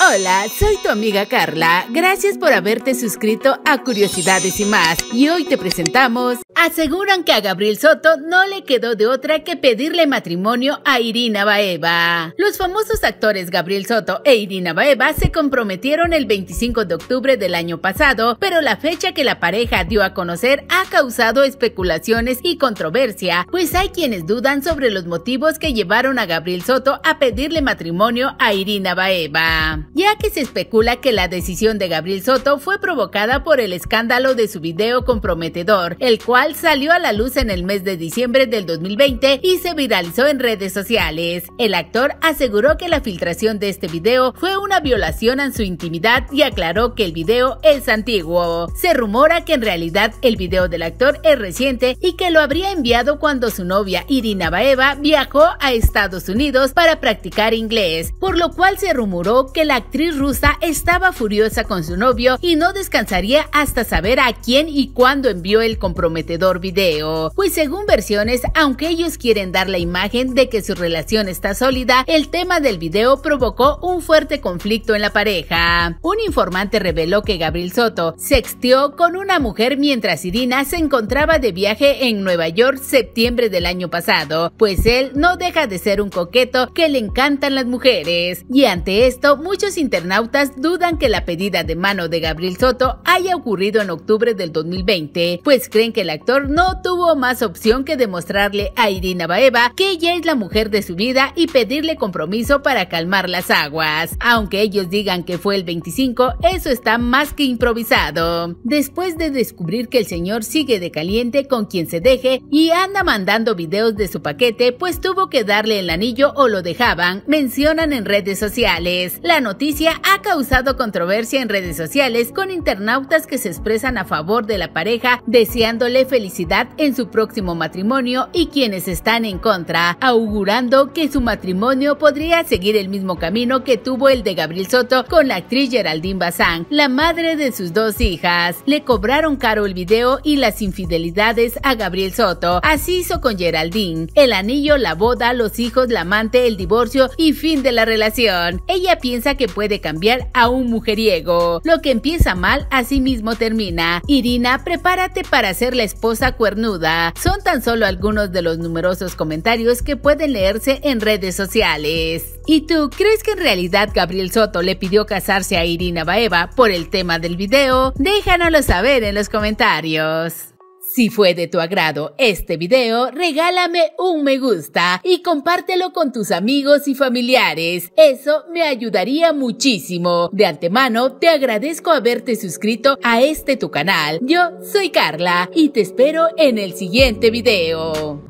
Hola, soy tu amiga Carla. Gracias por haberte suscrito a Curiosidades y más. Y hoy te presentamos aseguran que a Gabriel Soto no le quedó de otra que pedirle matrimonio a Irina Baeva. Los famosos actores Gabriel Soto e Irina Baeva se comprometieron el 25 de octubre del año pasado, pero la fecha que la pareja dio a conocer ha causado especulaciones y controversia, pues hay quienes dudan sobre los motivos que llevaron a Gabriel Soto a pedirle matrimonio a Irina Baeva, ya que se especula que la decisión de Gabriel Soto fue provocada por el escándalo de su video comprometedor, el cual salió a la luz en el mes de diciembre del 2020 y se viralizó en redes sociales. El actor aseguró que la filtración de este video fue una violación a su intimidad y aclaró que el video es antiguo. Se rumora que en realidad el video del actor es reciente y que lo habría enviado cuando su novia Irina Baeva viajó a Estados Unidos para practicar inglés, por lo cual se rumoró que la actriz rusa estaba furiosa con su novio y no descansaría hasta saber a quién y cuándo envió el comprometedor video. Pues según versiones, aunque ellos quieren dar la imagen de que su relación está sólida, el tema del video provocó un fuerte conflicto en la pareja. Un informante reveló que Gabriel Soto sexteó con una mujer mientras Irina se encontraba de viaje en Nueva York septiembre del año pasado, pues él no deja de ser un coqueto que le encantan las mujeres. Y ante esto, muchos internautas dudan que la pedida de mano de Gabriel Soto haya ocurrido en octubre del 2020, pues creen que la no tuvo más opción que demostrarle a Irina Baeva que ella es la mujer de su vida y pedirle compromiso para calmar las aguas. Aunque ellos digan que fue el 25, eso está más que improvisado. Después de descubrir que el señor sigue de caliente con quien se deje y anda mandando videos de su paquete, pues tuvo que darle el anillo o lo dejaban, mencionan en redes sociales. La noticia ha causado controversia en redes sociales con internautas que se expresan a favor de la pareja deseándole felicidad felicidad en su próximo matrimonio y quienes están en contra, augurando que su matrimonio podría seguir el mismo camino que tuvo el de Gabriel Soto con la actriz Geraldine Bazán, la madre de sus dos hijas. Le cobraron caro el video y las infidelidades a Gabriel Soto. Así hizo con Geraldine. El anillo, la boda, los hijos, la amante, el divorcio y fin de la relación. Ella piensa que puede cambiar a un mujeriego. Lo que empieza mal, así mismo termina. Irina, prepárate para hacerle la esposa cuernuda son tan solo algunos de los numerosos comentarios que pueden leerse en redes sociales. ¿Y tú crees que en realidad Gabriel Soto le pidió casarse a Irina Baeva por el tema del video? Déjanoslo saber en los comentarios. Si fue de tu agrado este video, regálame un me gusta y compártelo con tus amigos y familiares. Eso me ayudaría muchísimo. De antemano, te agradezco haberte suscrito a este tu canal. Yo soy Carla y te espero en el siguiente video.